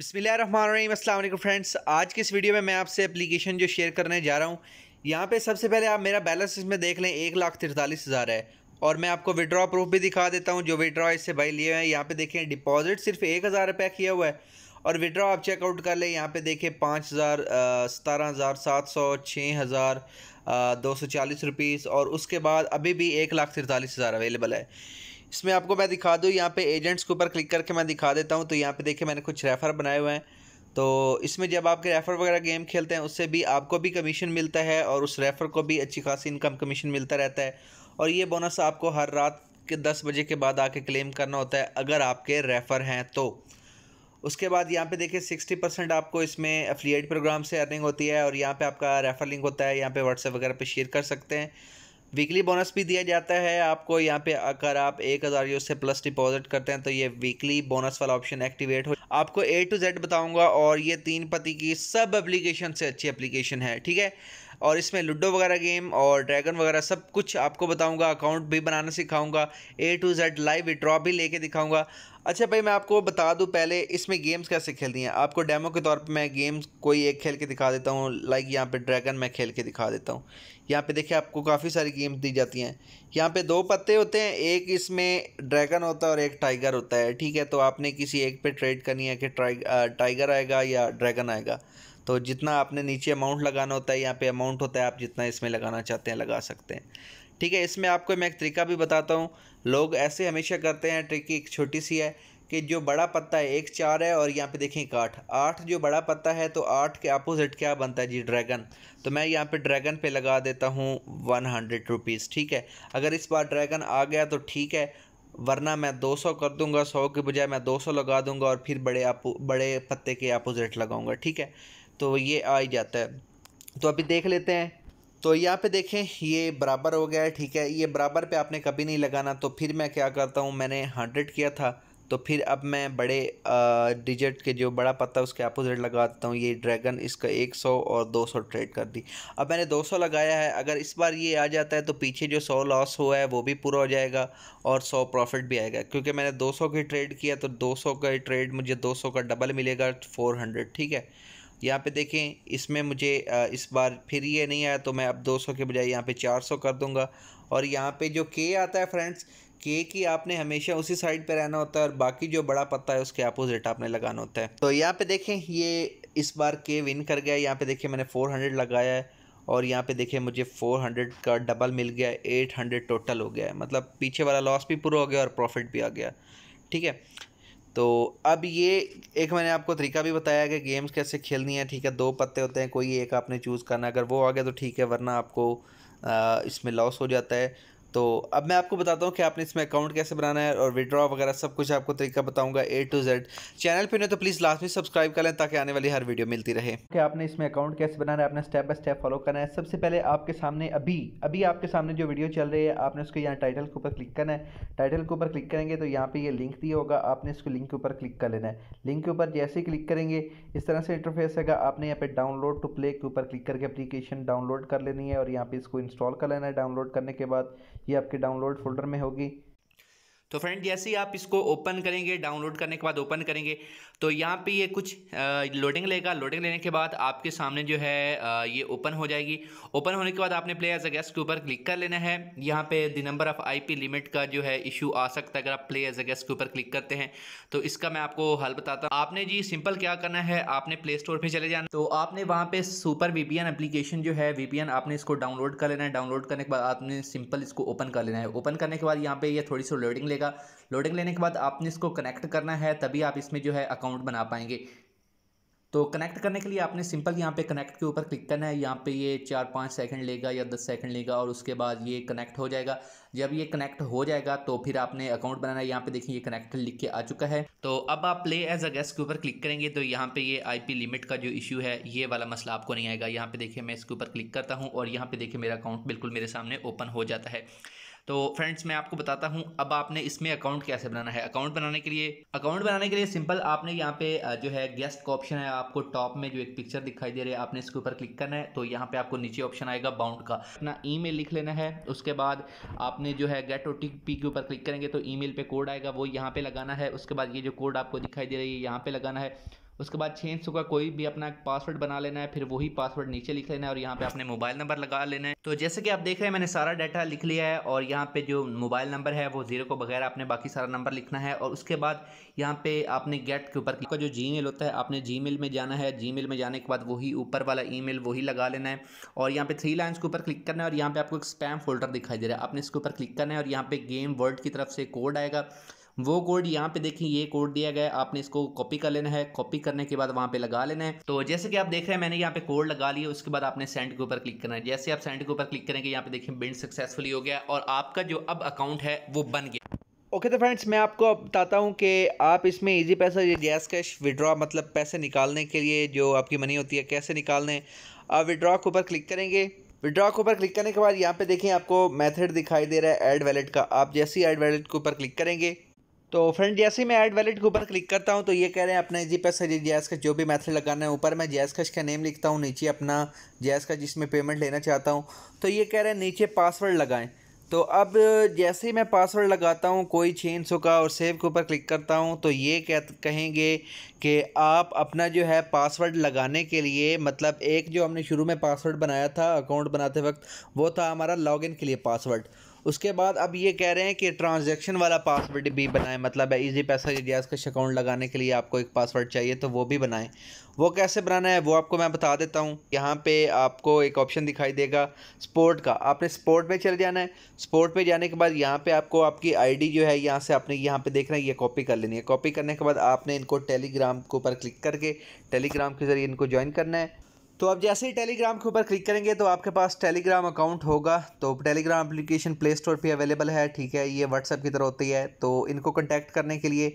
अस्सलाम वालेकुम फ्रेंड्स आज के इस वीडियो में मैं आपसे एप्लीकेशन जो शेयर करने जा रहा हूँ यहाँ पे सबसे पहले आप मेरा बैलेंस इसमें देख लें एक लाख तिरतालीस हज़ार है और मैं आपको विड्रॉ प्रूफ भी दिखा देता हूँ जो विड्रॉ इससे भाई लिए हुए हैं यहाँ पे देखें डिपॉजिट सिर्फ एक हज़ार रुपये किया हुआ है और विड्रॉ आप चेकआउट कर लें यहाँ पे देखें पाँच हज़ार सतारह हज़ार सात सौ छः हज़ार दो सौ चालीस रुपीज़ और उसके बाद अभी भी एक लाख तिरतालीस हज़ार अवेलेबल है इसमें आपको मैं दिखा दूँ यहाँ पे एजेंट्स के ऊपर क्लिक करके मैं दिखा देता हूँ तो यहाँ पे देखिए मैंने कुछ रेफ़र बनाए हुए हैं तो इसमें जब आपके रेफ़र वगैरह गेम खेलते हैं उससे भी आपको भी कमीशन मिलता है और उस रेफ़र को भी अच्छी खासी इनकम कमीशन मिलता रहता है और ये बोनस आपको हर रात के दस बजे के बाद आके क्लेम करना होता है अगर आपके रेफ़र हैं तो उसके बाद यहाँ पे देखिए सिक्सटी परसेंट आपको इसमें अफिलिएट प्रोग्राम से अर्निंग होती है और यहाँ पे आपका रेफ़र लिंक होता है यहाँ पे व्हाट्सएप वगैरह पे शेयर कर सकते हैं वीकली बोनस भी दिया जाता है आपको यहाँ पे अगर आप एक हज़ार यूज से प्लस डिपॉजिट करते हैं तो ये वीकली बोनस वाला ऑप्शन एक्टिवेट हो आपको ए टू जेड बताऊंगा और ये तीन पति की सब एप्लीकेशन से अच्छी एप्लीकेशन है ठीक है और इसमें लूडो वगैरह गेम और ड्रैगन वगैरह सब कुछ आपको बताऊंगा अकाउंट भी बनाना सिखाऊंगा A to Z live withdraw भी लेके दिखाऊंगा अच्छा भाई मैं आपको बता दूं पहले इसमें गेम्स कैसे खेलती हैं आपको डेमो के तौर पे मैं गेम्स कोई एक खेल के दिखा देता हूँ लाइक यहाँ पर ड्रैगन मैं खेल के दिखा देता हूँ यहाँ पे देखिए आपको काफ़ी सारी गेम्स दी जाती हैं यहाँ पे दो पत्ते होते हैं एक इसमें ड्रैगन होता है और एक टाइगर होता है ठीक है तो आपने किसी एक पर ट्रेड करनी है कि टाइगर आएगा या ड्रैगन आएगा तो जितना आपने नीचे अमाउंट लगाना होता है यहाँ पे अमाउंट होता है आप जितना इसमें लगाना चाहते हैं लगा सकते हैं ठीक है इसमें आपको मैं एक तरीका भी बताता हूँ लोग ऐसे हमेशा करते हैं ट्रिक एक छोटी सी है कि जो बड़ा पत्ता है एक चार है और यहाँ पे देखें एक आठ आठ जो बड़ा पत्ता है तो आठ के अपोजिट क्या बनता है जी ड्रैगन तो मैं यहाँ पे ड्रैगन पे लगा देता हूँ वन हंड्रेड रुपीज़ ठीक है अगर इस बार ड्रैगन आ गया तो ठीक है वरना मैं दो सौ कर दूँगा सौ के बजाय मैं दो सौ लगा दूँगा और फिर बड़े आपो बड़े पत्ते के अपोजिट लगाऊँगा ठीक है तो ये आ ही जाता है तो अभी देख लेते हैं तो यहाँ पे देखें ये बराबर हो गया है ठीक है ये बराबर पे आपने कभी नहीं लगाना तो फिर मैं क्या करता हूँ मैंने हंड्रेड किया था तो फिर अब मैं बड़े डिजिट के जो बड़ा पत्ता उसके अपोजिट लगा देता हूँ ये ड्रैगन इसका 100 और 200 ट्रेड कर दी अब मैंने 200 लगाया है अगर इस बार ये आ जाता है तो पीछे जो 100 लॉस हुआ है वो भी पूरा हो जाएगा और 100 प्रॉफिट भी आएगा क्योंकि मैंने 200 की ट्रेड किया तो 200 का ट्रेड मुझे 200 का डबल मिलेगा हंड्रेड ठीक है यहाँ पे देखें इसमें मुझे इस बार फिर ये नहीं आया तो मैं अब 200 के बजाय यहाँ पे 400 कर दूँगा और यहाँ पे जो के आता है फ्रेंड्स के की आपने हमेशा उसी साइड पे रहना होता है और बाकी जो बड़ा पत्ता है उसके अपोजिट आपने लगाना होता है तो यहाँ पे देखें ये इस बार के विन कर गया यहाँ पे देखें मैंने फोर लगाया है और यहाँ पे देखें मुझे 400 का डबल मिल गया है 800 टोटल हो गया है मतलब पीछे वाला लॉस भी पूरा हो गया और प्रॉफिट भी आ गया ठीक है तो अब ये एक मैंने आपको तरीका भी बताया कि गेम्स कैसे खेलनी है ठीक है दो पत्ते होते हैं कोई एक आपने चूज़ करना अगर वो आ गया तो ठीक है वरना आपको इसमें लॉस हो जाता है तो अब मैं आपको बताता हूँ कि आपने इसमें अकाउंट कैसे बनाना है और विड्रॉ वगैरह सब कुछ आपको तरीका बताऊंगा ए टू जेड चैनल पर नहीं तो प्लीज़ लास्ट में सब्सक्राइब कर लें ताकि आने वाली हर वीडियो मिलती रहे कि आपने इसमें अकाउंट कैसे बनाना है आपने स्टेप बाय स्टेप फॉलो करना है सबसे पहले आपके सामने अभी अभी आपके सामने जो वीडियो चल रही है आपने उसको यहाँ टाइटल के ऊपर क्लिक करना है टाइटल के ऊपर क्लिक करेंगे तो यहाँ पर ये लिंक दिया होगा आपने इसको लिंक के ऊपर क्लिक कर लेना है लिंक के ऊपर जैसे ही क्लिक करेंगे इस तरह से इंटरफेस है आपने यहाँ पर डाउनलोड टू प्ले के ऊपर क्लिक करके एप्लीकेशन डाउनलोड कर लेनी है और यहाँ पर इसको इंस्टॉल कर लेना है डाउनलोड करने के बाद ये आपके डाउनलोड फोल्डर में होगी तो फ्रेंड जैसे ही आप इसको ओपन करेंगे डाउनलोड करने के बाद ओपन करेंगे तो यहाँ पे ये कुछ लोडिंग लेगा लोडिंग लेने के बाद आपके सामने जो है ये ओपन हो जाएगी ओपन होने के बाद आपने प्ले एज अ गेस्ट के ऊपर क्लिक कर लेना है यहाँ पे the number of IP limit का जो है इशू आ सकता है अगर आप प्ले एज अ गेस्ट के ऊपर क्लिक करते हैं तो इसका मैं आपको हल बताता हूँ आपने जी सिंपल क्या करना है आपने प्ले स्टोर पर चले जाना तो आपने वहाँ पर सुपर वी एप्लीकेशन जो है वी आपने इसको डाउनलोड कर लेना है डाउनलोड करने के बाद आपने सिंपल इसको ओपन कर लेना है ओपन करने के बाद यहाँ पे ये थोड़ी सी लोडिंग लीजिएगा लोडिंग लेने के बाद आपने इसको कनेक्ट करना है तभी आप इसमें जो है अकाउंट बना पाएंगे तो कनेक्ट करने के लिए आपने सिंपल यहाँ पे कनेक्ट के ऊपर क्लिक करना है यहाँ पे ये चार पाँच सेकंड लेगा या दस सेकंड लेगा और उसके बाद ये कनेक्ट हो जाएगा जब ये कनेक्ट हो जाएगा तो फिर आपने अकाउंट बनाना है यहाँ पे देखिए ये कनेक्ट लिख के आ चुका है तो अब आप प्ले एज अ गेस्ट के ऊपर क्लिक करेंगे तो यहाँ पे ये आई लिमिट का जो इशू है ये वाला मसला आपको नहीं आएगा यहाँ पे देखिए मैं इसके ऊपर क्लिक करता हूँ और यहाँ पे देखिए मेरा अकाउंट बिल्कुल मेरे सामने ओपन हो जाता है तो फ्रेंड्स मैं आपको बताता हूँ अब आपने इसमें अकाउंट कैसे बनाना है अकाउंट बनाने के लिए अकाउंट बनाने के लिए सिंपल आपने यहाँ पे जो है गेस्ट का ऑप्शन है आपको टॉप में जो एक पिक्चर दिखाई दे रही है आपने इसके ऊपर क्लिक करना है तो यहाँ पे आपको नीचे ऑप्शन आएगा बाउंड का अपना ई लिख लेना है उसके बाद आपने जो है गेट ओ के ऊपर क्लिक करेंगे तो ई मेल कोड आएगा वो यहाँ पर लगाना है उसके बाद ये जो कोड आपको दिखाई दे रही है यहाँ पर लगाना है उसके बाद छः सौ का कोई भी अपना पासवर्ड बना लेना है फिर वही पासवर्ड नीचे लिख लेना है और यहाँ पे अपने मोबाइल नंबर लगा लेना है तो जैसे कि आप देख रहे हैं मैंने सारा डाटा लिख लिया है और यहाँ पे जो मोबाइल नंबर है वो जीरो को बगैर आपने बाकी सारा नंबर लिखना है और उसके बाद यहाँ पे आपने गेट के ऊपर का जो जी होता है आपने जी में जाना है जी में जाने के बाद वही ऊपर वाला ई वही लगा लेना है और यहाँ पर थ्री लाइन्स के ऊपर क्लिक करना है और यहाँ पे आपको एक स्पैम फोल्डर दिखाई दे रहा है आपने इसके ऊपर क्लिक करना है और यहाँ पे गेम वर्ल्ड की तरफ से कोड आएगा वो कोड यहाँ पे देखिए ये कोड दिया गया आपने इसको कॉपी कर लेना है कॉपी करने के बाद वहाँ पे लगा लेना है तो जैसे कि आप देख रहे हैं मैंने यहाँ पे कोड लगा लिया उसके बाद आपने सेंड के ऊपर क्लिक करना है जैसे आप सेंड के ऊपर क्लिक करेंगे यहाँ पे देखिए बिल्ड सक्सेसफुली हो गया और आपका जो अब अकाउंट है वो बन गया ओके तो फ्रेंड्स मैं आपको बताता हूँ कि आप इसमें इजी पैसा ये गैस कैश विड्रॉ मतलब पैसे निकालने के लिए जो आपकी मनी होती है कैसे निकालने आप विड्रॉ के ऊपर क्लिक करेंगे विड्रॉ के ऊपर क्लिक करने के बाद यहाँ पे देखें आपको मेथड दिखाई दे रहा है ऐड वैलेट का आप जैसे ही ऐड वैलेट के ऊपर क्लिक करेंगे तो फ्रेंड जैसे ही मैं ऐड वैलेट के ऊपर क्लिक करता हूँ तो ये कह रहे हैं अपने जी पैसा जी जैस का जो भी मेथड लगाना है ऊपर मैं जैस का नेम लिखता हूँ नीचे अपना जैस का जिसमें पेमेंट लेना चाहता हूँ तो ये कह रहे हैं नीचे पासवर्ड लगाएं तो अब जैसे ही मैं पासवर्ड लगाता हूँ कोई छीन सौ का और सेव के ऊपर क्लिक करता हूँ तो ये कह कहेंगे कि आप अपना जो है पासवर्ड लगाने के लिए मतलब एक जो हमने शुरू में पासवर्ड बनाया था अकाउंट बनाते वक्त वो था हमारा लॉग के लिए पासवर्ड उसके बाद अब ये कह रहे हैं कि ट्रांजैक्शन वाला पासवर्ड भी बनाएं मतलब है इजी पैसा गैस का अकाउंट लगाने के लिए आपको एक पासवर्ड चाहिए तो वो भी बनाएं वो कैसे बनाना है वो आपको मैं बता देता हूँ यहाँ पे आपको एक ऑप्शन दिखाई देगा स्पोर्ट का आपने स्पोर्ट पे चले जाना है स्पोर्ट पे जाने के बाद यहाँ पे आपको आपकी आईडी जो है यहाँ से आपने यहाँ पे देखना है ये कॉपी कर लेनी है कॉपी करने के बाद आपने इनको टेलीग्राम के ऊपर क्लिक करके टेलीग्राम के ज़रिए इनको ज्वाइन करना है तो आप जैसे ही टेलीग्राम के ऊपर क्लिक करेंगे तो आपके पास टेलीग्राम अकाउंट होगा तो टेलीग्राम एप्लीकेशन प्ले स्टोर पर अवेलेबल है ठीक है ये व्हाट्सएप की तरह होती है तो इनको कॉन्टैक्ट करने के लिए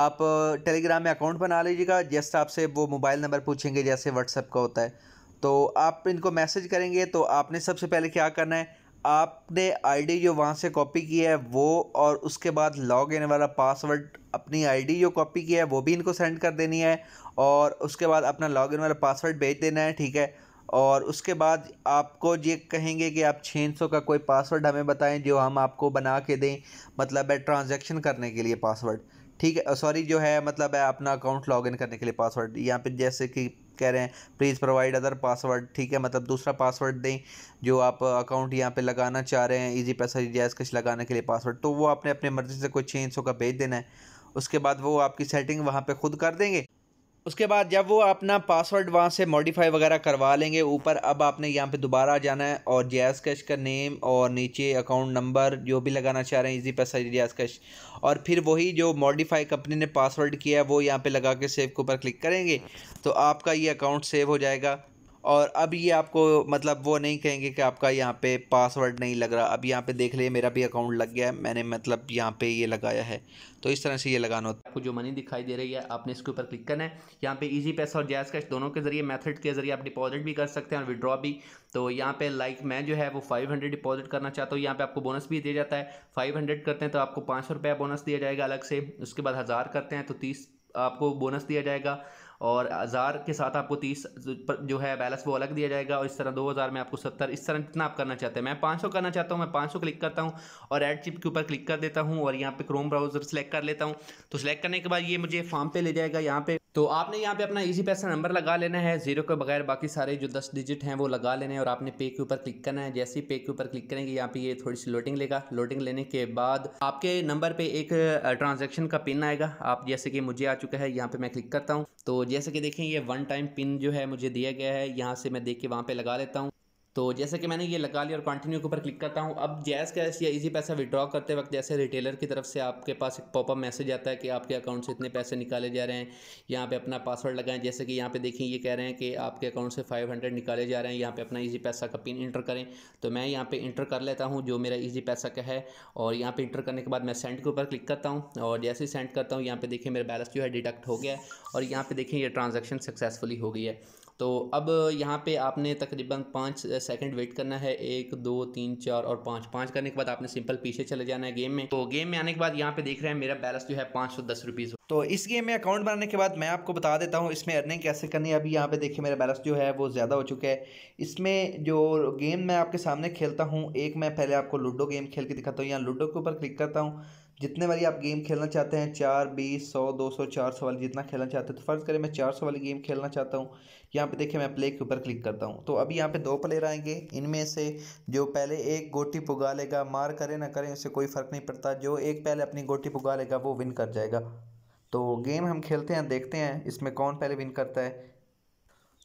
आप टेलीग्राम में अकाउंट बना लीजिएगा जस्ट आपसे वो मोबाइल नंबर पूछेंगे जैसे व्हाट्सएप का होता है तो आप इनको मैसेज करेंगे तो आपने सबसे पहले क्या करना है आपने आईडी जो वहाँ से कॉपी की है वो और उसके बाद लॉग इन वाला पासवर्ड अपनी आईडी जो कॉपी की है वो भी इनको सेंड कर देनी है और उसके बाद अपना लॉगिन वाला पासवर्ड भेज देना है ठीक है और उसके बाद आपको ये कहेंगे कि आप छः सौ का कोई पासवर्ड हमें बताएं जो हम आपको बना के दें मतलब है ट्रांजैक्शन करने के लिए पासवर्ड ठीक है सॉरी जो है मतलब है अपना अकाउंट लॉगिन करने के लिए पासवर्ड यहाँ पे जैसे कि कह रहे हैं प्लीज़ प्रोवाइड अदर पासवर्ड ठीक है मतलब दूसरा पासवर्ड दें जो आप अकाउंट यहाँ पे लगाना चाह रहे हैं इजी पैसा जैस कुछ लगाने के लिए पासवर्ड तो वो आपने अपने मर्ज़ी से कोई छः सौ का भेज देना है उसके बाद वो आपकी सेटिंग वहाँ पर खुद कर देंगे उसके बाद जब वो अपना पासवर्ड वहाँ से मॉडिफाई वगैरह करवा लेंगे ऊपर अब आपने यहाँ पे दोबारा जाना है और जैस कैश का नेम और नीचे अकाउंट नंबर जो भी लगाना चाह रहे हैं इजी पैसा जैस कैश और फिर वही जो मॉडिफाई कंपनी ने पासवर्ड किया है वो यहाँ पे लगा के सेव के ऊपर क्लिक करेंगे तो आपका ये अकाउंट सेव हो जाएगा और अब ये आपको मतलब वो नहीं कहेंगे कि आपका यहाँ पे पासवर्ड नहीं लग रहा अब यहाँ पे देख लिए मेरा भी अकाउंट लग गया है मैंने मतलब यहाँ पे ये लगाया है तो इस तरह से ये लगाना होता है आपको जो मनी दिखाई दे रही है आपने इसके ऊपर क्लिक करना है यहाँ पे इजी पैसा और जैस कैश दोनों के जरिए मेथड के जरिए आप डिपॉजिट भी कर सकते हैं और विड्रॉ भी तो यहाँ पे लाइक मैं जो है वो फाइव डिपॉजिट करना चाहता हूँ यहाँ पे आपको बोनस भी दिया जाता है फाइव करते हैं तो आपको पाँच सौ बोनस दिया जाएगा अलग से उसके बाद हज़ार करते हैं तो तीस आपको बोनस दिया जाएगा और हज़ार के साथ आपको तीस जो है बैलेंस वो अलग दिया जाएगा और इस तरह दो हज़ार में आपको सत्तर इस तरह जितना आप करना चाहते हैं मैं पाँच सौ करना चाहता हूँ मैं पाँच सौ क्लिक करता हूँ और एड चिप के ऊपर क्लिक कर देता हूँ और यहाँ पर क्रोम ब्राउज़र सेलेक्ट कर लेता हूँ तो सिलेक्ट करने के बाद ये मुझे फॉर्म पर ले जाएगा यहाँ पर तो आपने यहाँ पे अपना इजी पैसा नंबर लगा लेना है जीरो के बगैर बाकी सारे जो दस डिजिट हैं वो लगा लेने हैं और आपने पे के ऊपर क्लिक करना है जैसे ही पे के ऊपर क्लिक करेंगे यहाँ पे ये थोड़ी सी लोडिंग लेगा लोडिंग लेने के बाद आपके नंबर पे एक ट्रांजैक्शन का पिन आएगा आप जैसे कि मुझे आ चुका है यहाँ पर मैं क्लिक करता हूँ तो जैसे कि देखें ये वन टाइम पिन जो है मुझे दिया गया है यहाँ से मैं देख के वहाँ पर लगा लेता हूँ तो जैसे कि मैंने ये लगा लिया और कंटिन्यू के ऊपर क्लिक करता हूँ अब जैस कैश या इजी पैसा विड्रॉ करते वक्त जैसे रिटेलर की तरफ से आपके पास एक पॉपअप मैसेज आता है कि आपके अकाउंट से इतने पैसे निकाले जा रहे हैं यहाँ पे अपना पासवर्ड लगाएं जैसे कि यहाँ पे देखिए ये कह रहे हैं कि आपके अकाउंट से फाइव निकाले जा रहे हैं यहाँ पे अपना ईजी पैसा का पिन इंटर करें तो मैं यहाँ पर इंटर कर लेता हूँ जो मेरा ईजी पैसा का है और यहाँ पर इंटर करने के बाद मैं सेंड के ऊपर क्लिक करता हूँ और जैसे ही सेंड करता हूँ यहाँ पर देखिए मेरा बैलेंस जो है डिडक्ट हो गया और यहाँ पर देखें ये ट्रांजेक्शन सक्सेसफुली हो गई है तो अब यहाँ पे आपने तकरीबन पाँच सेकंड वेट करना है एक दो तीन चार और पाँच पाँच करने के बाद आपने सिंपल पीछे चले जाना है गेम में तो गेम में आने के बाद यहाँ पे देख रहे हैं मेरा बैलेंस जो है पाँच सौ दस रुपीज़ तो इस गेम में अकाउंट बनाने के बाद मैं आपको बता देता हूँ इसमें अर्निंग कैसे करनी है अभी यहाँ पे देखिए मेरा बैलेंस जो है वो ज़्यादा हो चुका है इसमें जो गेम मैं आपके सामने खेलता हूँ एक मैं पहले आपको लूडो गेम खेल के दिखाता हूँ यहाँ लूडो के ऊपर क्लिक करता हूँ जितने वाली आप गेम खेलना चाहते हैं चार बीस सौ दो सौ चार सौ वाली जितना खेलना चाहते हैं तो फ़र्ज़ करें मैं चार सौ वाली गेम खेलना चाहता हूँ यहाँ पे देखिए मैं प्ले के ऊपर क्लिक करता हूँ तो अभी यहाँ पे दो प्लेयर आएंगे इनमें से जो पहले एक गोटी पुगा लेगा मार करें ना करें उससे कोई फ़र्क नहीं पड़ता जो एक पहले अपनी गोटी पुगा लेगा वो विन कर जाएगा तो गेम हम खेलते हैं देखते हैं इसमें कौन पहले विन करता है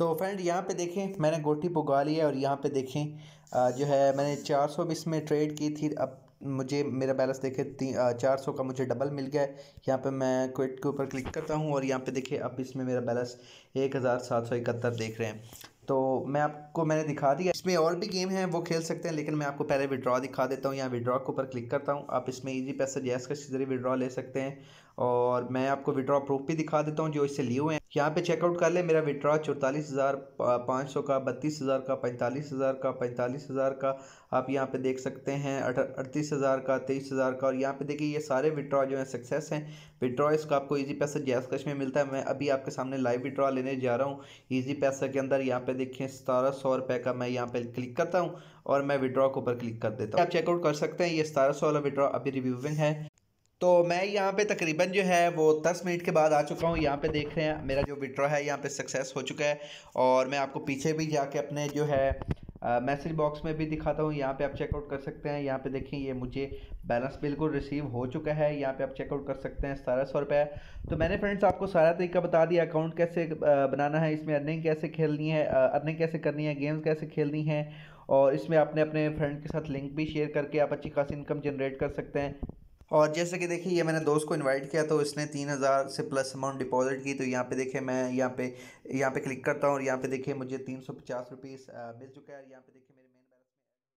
तो फ्रेंड यहाँ पे देखें मैंने गोटी पुगा लिया और यहाँ पे देखें जो है मैंने 400 भी इसमें ट्रेड की थी अब मुझे मेरा बैलेंस देखे तीन चार सौ का मुझे डबल मिल गया है यहाँ पे मैं क्विट के ऊपर क्लिक करता हूँ और यहाँ पे देखें अब इसमें मेरा बैलेंस एक हज़ार सात सौ इकहत्तर देख रहे हैं तो मैं आपको मैंने दिखा दिया इसमें और भी गेम हैं वो खेल सकते हैं लेकिन मैं आपको पहले विड्रॉ दिखा देता हूँ यहाँ विड्रॉ के ऊपर क्लिक करता हूँ आप इसमें ईजी पैसा जैस के जरिए विड्रॉ ले सकते हैं और मैं आपको विड्रॉ प्रूफ भी दिखा देता हूँ जो इससे लिए हुए हैं यहाँ पे चेकआउट कर ले मेरा विड्रॉ चौतालीस हज़ार पाँच सौ का बत्तीस हज़ार का पैंतालीस हज़ार का पैंतालीस हज़ार का आप यहाँ पे देख सकते हैं अड़तीस हज़ार का तेईस हज़ार का और यहाँ पे देखिए ये सारे विड्रॉ जो है सक्सेस हैं विड्रॉ इसका आपको ईजी पैसा जैस कश में मिलता है मैं अभी आपके सामने लाइव विड्रॉ लेने जा रहा हूँ ईजी पैसा के अंदर यहाँ पे देखिए सतारह सौ रुपये का मैं यहाँ पे क्लिक करता हूँ और मैं विड्रॉ के ऊपर क्लिक कर देता हूँ आप चेकआउट कर सकते हैं ये सतारह सौ वाला विड्रॉ अभी रिव्यूविंग है तो मैं यहाँ पे तकरीबन जो है वो दस मिनट के बाद आ चुका हूँ यहाँ पे देख रहे हैं मेरा जो विड्रॉ है यहाँ पे सक्सेस हो चुका है और मैं आपको पीछे भी जाके अपने जो है मैसेज बॉक्स में भी दिखाता हूँ यहाँ पे आप चेकआउट कर सकते हैं यहाँ पे देखें ये मुझे बैलेंस बिल्कुल रिसीव हो चुका है यहाँ पे आप चेकआउट कर सकते हैं सतारह सौ रुपये तो मैंने फ्रेंड्स आपको सारा तरीका बता दिया अकाउंट कैसे बनाना है इसमें अर्निंग कैसे खेलनी है अर्निंग कैसे करनी है गेम्स कैसे खेलनी है और इसमें आपने अपने फ्रेंड के साथ लिंक भी शेयर करके आप अच्छी खासी इनकम जनरेट कर सकते हैं और जैसे कि देखिए ये मैंने दोस्त को इनवाइट किया तो इसने तीन हज़ार से प्लस अमाउंट डिपॉजिट की तो यहाँ पे देखिए मैं यहाँ पे यहाँ पे क्लिक करता हूँ और यहाँ पे देखिए मुझे तीन सौ पचास रुपीज़ मिल चुका है यहाँ पे देखिए